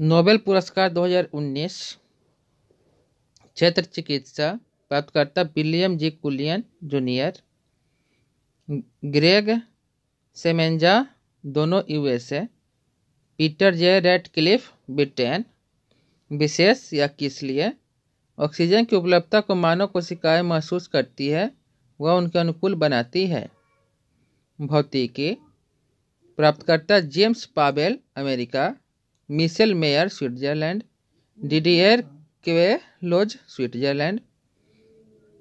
Nobel पुरस्कार 2019 क्षेत्र चिकित्सा प्राप्तकर्ता William G Kaelin junior Gregg Semenza दोनों USA Peter J Ratcliffe Britain विशेष या किस लिए ऑक्सीजन की उपलब्धता को मानव कोशिकाएं महसूस करती है वह उनके अनुकूल बनाती है भौतिकी प्राप्तकर्ता James Peebles America Michel Mayor Switzerland Didier Queloz Switzerland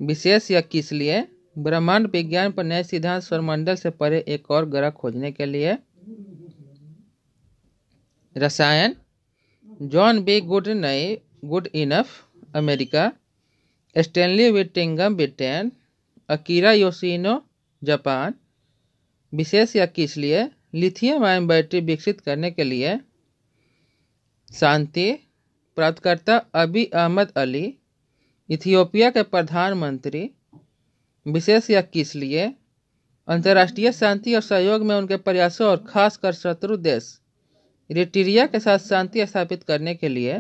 विशेष या किस लिए ब्रह्मांड विज्ञान पर नए सिद्धांत सौरमंडल से परे एक और ग्रह खोजने के लिए रसायन जॉन बी गुड नई Goodenough America Stanley Whittingham Britain Akira Yoshino Japan विशेष या किस लिए लिथियम आयन बैटरी विकसित करने के लिए शांति प्राप्तकर्ता अबी अहमद अली इथियोपिया के प्रधानमंत्री विशेष या किस लिए अंतर्राष्ट्रीय शांति और सहयोग में उनके प्रयासों और खासकर शत्रु देश रिटीरिया के साथ शांति स्थापित करने के लिए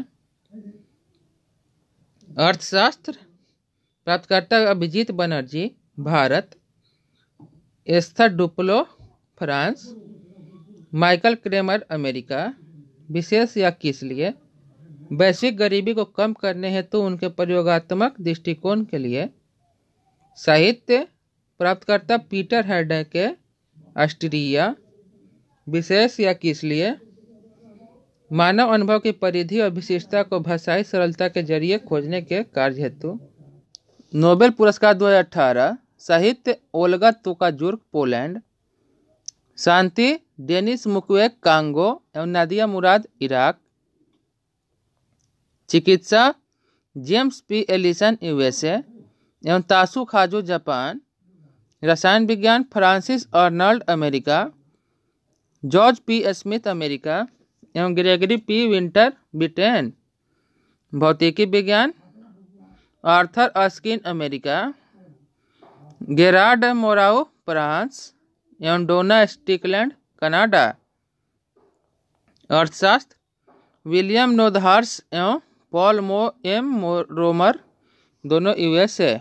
अर्थशास्त्र प्राप्तकर्ता Abhijit Banerjee Bharat Esther Duflo France Michael Kremer America विशेष या किस लिए वैश्विक गरीबी को कम करने हेतु उनके प्रयोगात्मक दृष्टिकोण के लिए साहित्य प्राप्तकर्ता पीटर हैडे के ऑस्ट्रिया विशेष या किस लिए मानव अनुभव की परिधि और विशेषता को भाषाई सरलता के जरिए खोजने के कार्य हेतु नोबेल पुरस्कार 2018 साहित्य ओलगा तुकाजुर्क पोलैंड शांति डेनिस मुकवेक कांगो एवं नदिया मुराद इराक चिकित्सा जेम्स पी एलिसन यूएसए एवं तासु खाजो जापान रसायन विज्ञान Frances Arnold America George P Smith America एवं ग्रेगरी पी विंटर ब्रिटेन भौतिकी विज्ञान Arthur Ashkin America Gerard Mourou France and Donna Strickland Canada अर्थशास्त्र William Nordhaus एवं Paul मो एम रोमर दोनों यूएसए